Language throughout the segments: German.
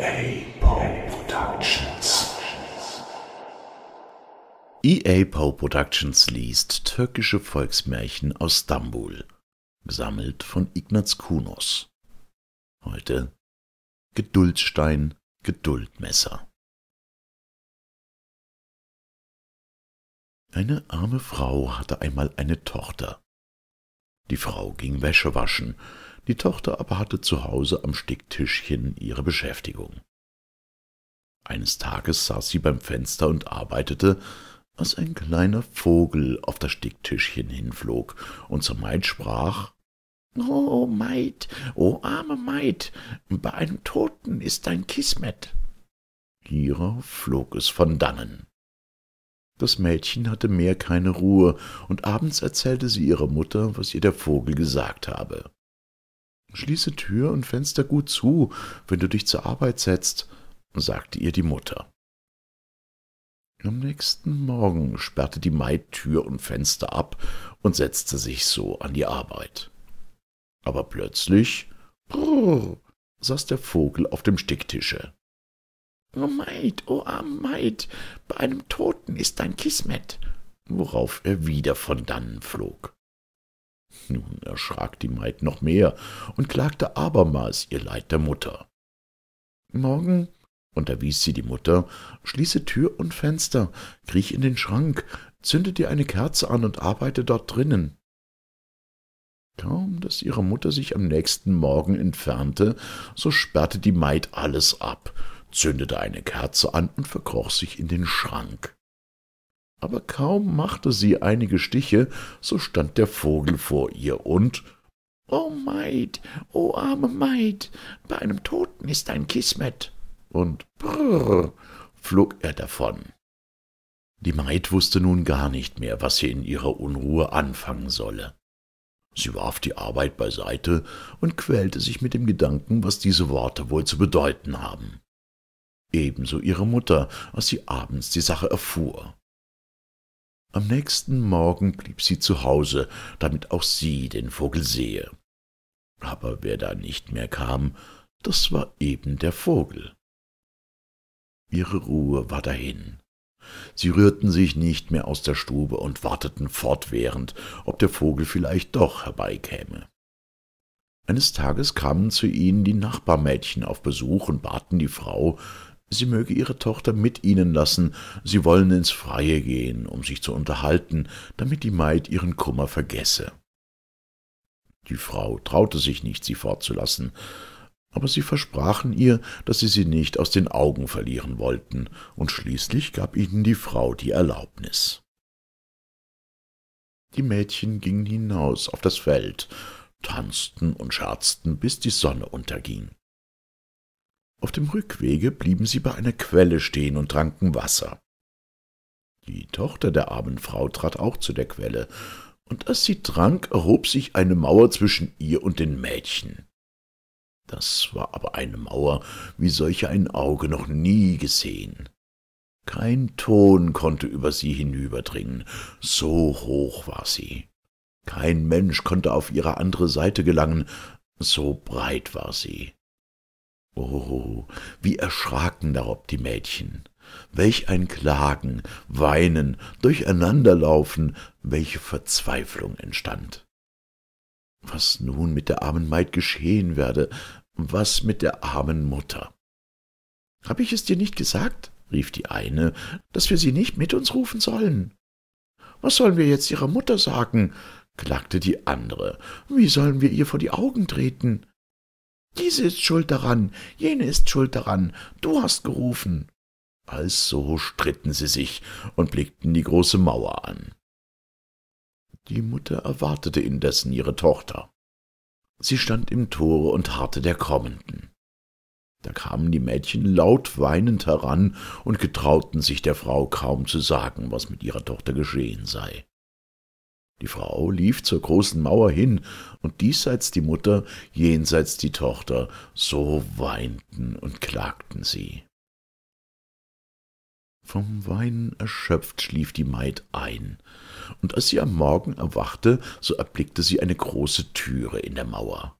EA Poe Productions. EA Poe Productions liest türkische Volksmärchen aus Stambul, gesammelt von Ignaz Kunos. Heute Geduldstein, Geduldmesser. Eine arme Frau hatte einmal eine Tochter. Die Frau ging Wäsche waschen, die Tochter aber hatte zu Hause am Sticktischchen ihre Beschäftigung. Eines Tages saß sie beim Fenster und arbeitete, als ein kleiner Vogel auf das Sticktischchen hinflog und zur Maid sprach, »Oh, Maid, oh, arme Maid, bei einem Toten ist dein Kismet.« Hierauf flog es von dannen. Das Mädchen hatte mehr keine Ruhe, und abends erzählte sie ihrer Mutter, was ihr der Vogel gesagt habe. Schließe Tür und Fenster gut zu, wenn du dich zur Arbeit setzt, sagte ihr die Mutter. Am nächsten Morgen sperrte die Maid Tür und Fenster ab und setzte sich so an die Arbeit. Aber plötzlich, brrr, saß der Vogel auf dem Sticktische. »O oh Maid, o oh arme Maid, bei einem Toten ist dein Kismet«, worauf er wieder von dannen flog. Nun erschrak die Maid noch mehr und klagte abermals ihr Leid der Mutter. »Morgen«, unterwies sie die Mutter, »schließe Tür und Fenster, kriech in den Schrank, zünde dir eine Kerze an und arbeite dort drinnen.« Kaum, daß ihre Mutter sich am nächsten Morgen entfernte, so sperrte die Maid alles ab, zündete eine Kerze an und verkroch sich in den Schrank aber kaum machte sie einige Stiche, so stand der Vogel vor ihr und »O Maid, o arme Maid, bei einem Toten ist ein Kismet!« und »Brrr« flog er davon. Die Maid wußte nun gar nicht mehr, was sie in ihrer Unruhe anfangen solle. Sie warf die Arbeit beiseite und quälte sich mit dem Gedanken, was diese Worte wohl zu bedeuten haben. Ebenso ihre Mutter, als sie abends die Sache erfuhr. Am nächsten Morgen blieb sie zu Hause, damit auch sie den Vogel sehe. Aber wer da nicht mehr kam, das war eben der Vogel. Ihre Ruhe war dahin. Sie rührten sich nicht mehr aus der Stube und warteten fortwährend, ob der Vogel vielleicht doch herbeikäme. Eines Tages kamen zu ihnen die Nachbarmädchen auf Besuch und baten die Frau, Sie möge ihre Tochter mit ihnen lassen, sie wollen ins Freie gehen, um sich zu unterhalten, damit die Maid ihren Kummer vergesse. Die Frau traute sich nicht, sie fortzulassen, aber sie versprachen ihr, dass sie sie nicht aus den Augen verlieren wollten, und schließlich gab ihnen die Frau die Erlaubnis. Die Mädchen gingen hinaus auf das Feld, tanzten und scherzten, bis die Sonne unterging. Auf dem Rückwege blieben sie bei einer Quelle stehen und tranken Wasser. Die Tochter der armen Frau trat auch zu der Quelle, und als sie trank, erhob sich eine Mauer zwischen ihr und den Mädchen. Das war aber eine Mauer, wie solche ein Auge noch nie gesehen. Kein Ton konnte über sie hinüberdringen, so hoch war sie. Kein Mensch konnte auf ihre andere Seite gelangen, so breit war sie. Oh, wie erschraken darob die Mädchen! Welch ein Klagen, Weinen, Durcheinanderlaufen, welche Verzweiflung entstand! Was nun mit der armen Maid geschehen werde, was mit der armen Mutter? Hab ich es dir nicht gesagt? rief die eine, daß wir sie nicht mit uns rufen sollen. Was sollen wir jetzt ihrer Mutter sagen? klagte die andere. Wie sollen wir ihr vor die Augen treten? diese ist schuld daran, jene ist schuld daran, du hast gerufen. Also stritten sie sich und blickten die große Mauer an. Die Mutter erwartete indessen ihre Tochter. Sie stand im Tore und harrte der Kommenden. Da kamen die Mädchen laut weinend heran und getrauten sich der Frau kaum zu sagen, was mit ihrer Tochter geschehen sei. Die Frau lief zur großen Mauer hin, und diesseits die Mutter, jenseits die Tochter, so weinten und klagten sie. Vom Weinen erschöpft schlief die Maid ein, und als sie am Morgen erwachte, so erblickte sie eine große Türe in der Mauer.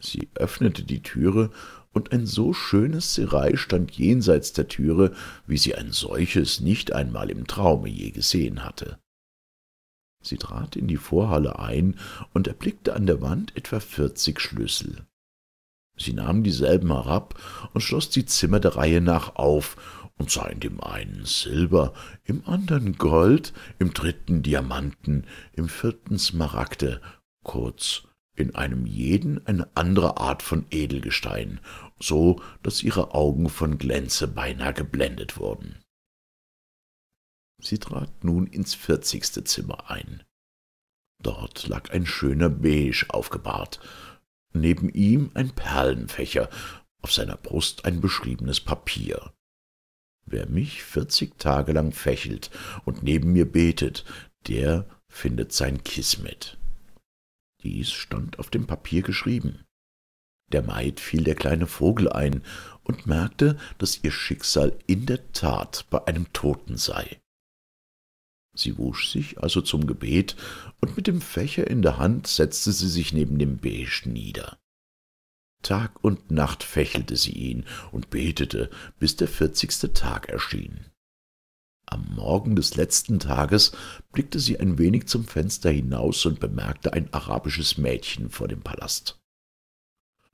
Sie öffnete die Türe, und ein so schönes Serei stand jenseits der Türe, wie sie ein solches nicht einmal im Traume je gesehen hatte. Sie trat in die Vorhalle ein und erblickte an der Wand etwa vierzig Schlüssel. Sie nahm dieselben herab und schloss die Zimmer der Reihe nach auf und sah in dem einen Silber, im andern Gold, im dritten Diamanten, im vierten Smaragde, kurz in einem jeden eine andere Art von Edelgestein, so daß ihre Augen von Glänze beinahe geblendet wurden. Sie trat nun ins vierzigste Zimmer ein. Dort lag ein schöner Beige aufgebahrt, neben ihm ein Perlenfächer, auf seiner Brust ein beschriebenes Papier. Wer mich vierzig Tage lang fächelt und neben mir betet, der findet sein Kismet. Dies stand auf dem Papier geschrieben. Der Maid fiel der kleine Vogel ein und merkte, dass ihr Schicksal in der Tat bei einem Toten sei. Sie wusch sich also zum Gebet, und mit dem Fächer in der Hand setzte sie sich neben dem Beige nieder. Tag und Nacht fächelte sie ihn und betete, bis der vierzigste Tag erschien. Am Morgen des letzten Tages blickte sie ein wenig zum Fenster hinaus und bemerkte ein arabisches Mädchen vor dem Palast.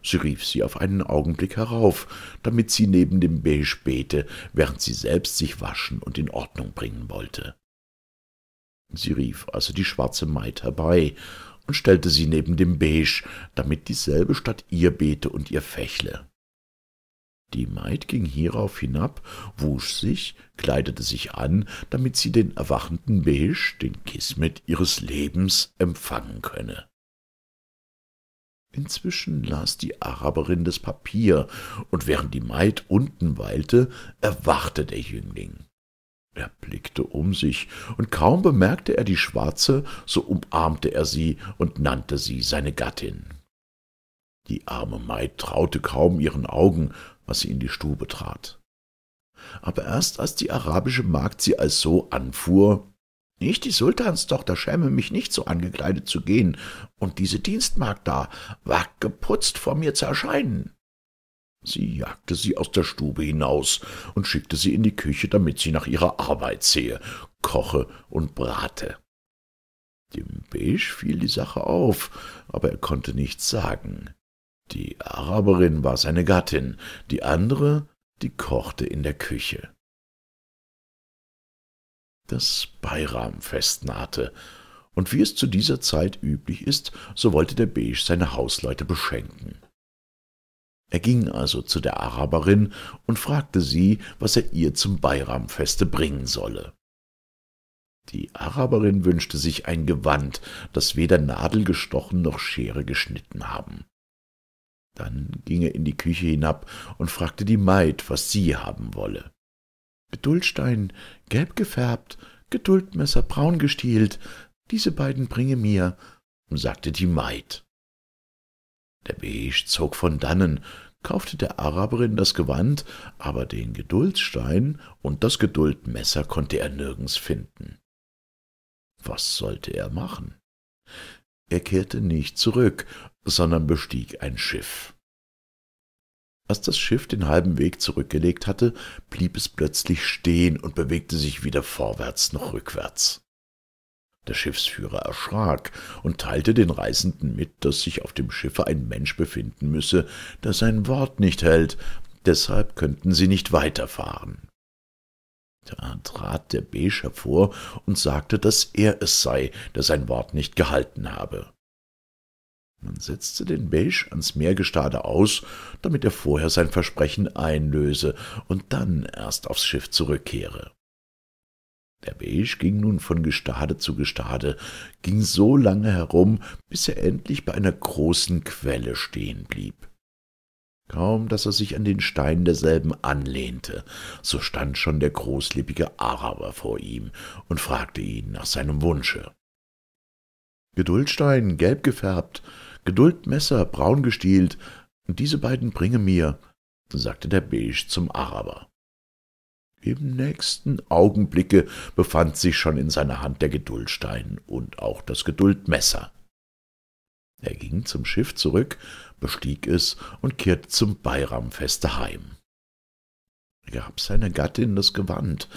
Sie rief sie auf einen Augenblick herauf, damit sie neben dem Beige bete, während sie selbst sich waschen und in Ordnung bringen wollte. Sie rief also die schwarze Maid herbei und stellte sie neben dem Beige, damit dieselbe statt ihr bete und ihr fächle. Die Maid ging hierauf hinab, wusch sich, kleidete sich an, damit sie den erwachenden Beige, den Kismet ihres Lebens, empfangen könne. Inzwischen las die Araberin das Papier, und während die Maid unten weilte, erwachte der Jüngling. Er blickte um sich, und kaum bemerkte er die Schwarze, so umarmte er sie und nannte sie seine Gattin. Die arme Maid traute kaum ihren Augen, was sie in die Stube trat. Aber erst als die arabische Magd sie also anfuhr, ich, die Sultanstochter, schäme mich nicht, so angekleidet zu gehen, und diese Dienstmagd da wagt geputzt vor mir zu erscheinen. Sie jagte sie aus der Stube hinaus und schickte sie in die Küche, damit sie nach ihrer Arbeit sehe, koche und brate. Dem Beige fiel die Sache auf, aber er konnte nichts sagen. Die Araberin war seine Gattin, die andere, die kochte in der Küche. Das Beiramfest nahte, und wie es zu dieser Zeit üblich ist, so wollte der Beige seine Hausleute beschenken. Er ging also zu der Araberin und fragte sie, was er ihr zum Beiramfeste bringen solle. Die Araberin wünschte sich ein Gewand, das weder Nadel gestochen noch Schere geschnitten haben. Dann ging er in die Küche hinab und fragte die Maid, was sie haben wolle. Geduldstein, gelb gefärbt, Geduldmesser braun gestielt, diese beiden bringe mir, sagte die Maid. Der Beige zog von dannen, kaufte der Araberin das Gewand, aber den Geduldstein und das Geduldmesser konnte er nirgends finden. Was sollte er machen? Er kehrte nicht zurück, sondern bestieg ein Schiff. Als das Schiff den halben Weg zurückgelegt hatte, blieb es plötzlich stehen und bewegte sich weder vorwärts noch rückwärts. Der Schiffsführer erschrak und teilte den Reisenden mit, dass sich auf dem Schiffe ein Mensch befinden müsse, der sein Wort nicht hält, deshalb könnten sie nicht weiterfahren. Da trat der Beige hervor und sagte, dass er es sei, der sein Wort nicht gehalten habe. Man setzte den Beige ans Meergestade aus, damit er vorher sein Versprechen einlöse und dann erst aufs Schiff zurückkehre. Der Beige ging nun von Gestade zu Gestade, ging so lange herum, bis er endlich bei einer großen Quelle stehen blieb. Kaum, daß er sich an den Stein derselben anlehnte, so stand schon der großlippige Araber vor ihm und fragte ihn nach seinem Wunsche. Geduldstein, gelb gefärbt, Geduldmesser, braun gestielt, diese beiden bringe mir, sagte der Beige zum Araber. Im nächsten Augenblicke befand sich schon in seiner Hand der Geduldstein und auch das Geduldmesser. Er ging zum Schiff zurück, bestieg es und kehrte zum Bayramfeste heim. Er gab seiner Gattin das Gewand,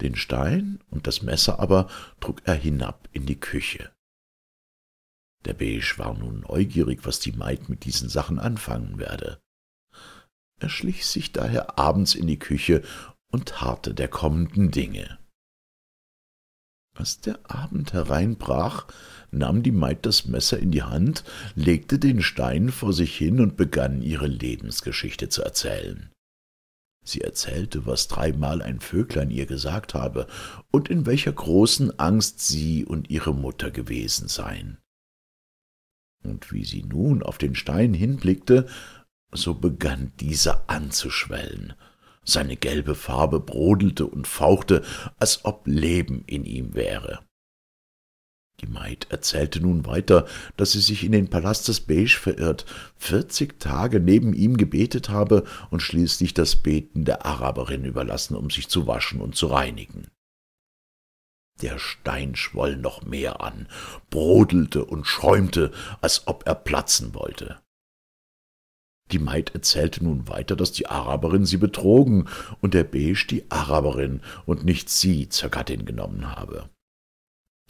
den Stein und das Messer aber trug er hinab in die Küche. Der Beige war nun neugierig, was die Maid mit diesen Sachen anfangen werde. Er schlich sich daher abends in die Küche und harrte der kommenden Dinge. Als der Abend hereinbrach, nahm die Maid das Messer in die Hand, legte den Stein vor sich hin und begann ihre Lebensgeschichte zu erzählen. Sie erzählte, was dreimal ein Vöglein ihr gesagt habe und in welcher großen Angst sie und ihre Mutter gewesen seien. Und wie sie nun auf den Stein hinblickte, so begann dieser anzuschwellen seine gelbe Farbe brodelte und fauchte, als ob Leben in ihm wäre. Die Maid erzählte nun weiter, daß sie sich in den Palast des Beige verirrt, vierzig Tage neben ihm gebetet habe und schließlich das Beten der Araberin überlassen, um sich zu waschen und zu reinigen. Der Stein schwoll noch mehr an, brodelte und schäumte, als ob er platzen wollte. Die Maid erzählte nun weiter, dass die Araberin sie betrogen und der Beige die Araberin und nicht sie zur Gattin genommen habe.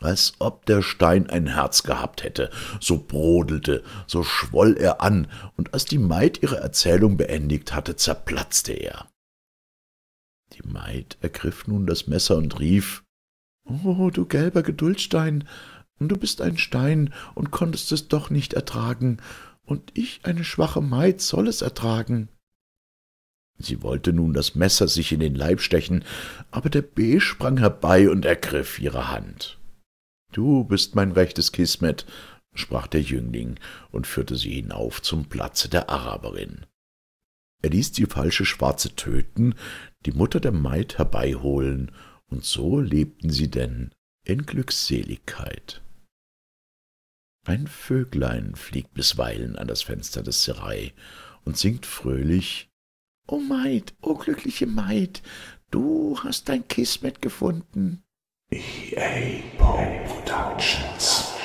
Als ob der Stein ein Herz gehabt hätte, so brodelte, so schwoll er an, und als die Maid ihre Erzählung beendigt hatte, zerplatzte er. Die Maid ergriff nun das Messer und rief Oh, du gelber Geduldstein, du bist ein Stein und konntest es doch nicht ertragen, und ich, eine schwache Maid, soll es ertragen.« Sie wollte nun das Messer sich in den Leib stechen, aber der B. sprang herbei und ergriff ihre Hand. »Du bist mein rechtes Kismet«, sprach der Jüngling und führte sie hinauf zum Platze der Araberin. Er ließ die falsche Schwarze töten, die Mutter der Maid herbeiholen, und so lebten sie denn in Glückseligkeit. Ein Vöglein fliegt bisweilen an das Fenster des Serail und singt fröhlich »O Maid, o glückliche Maid, du hast dein Kismet gefunden.« EA Pro Productions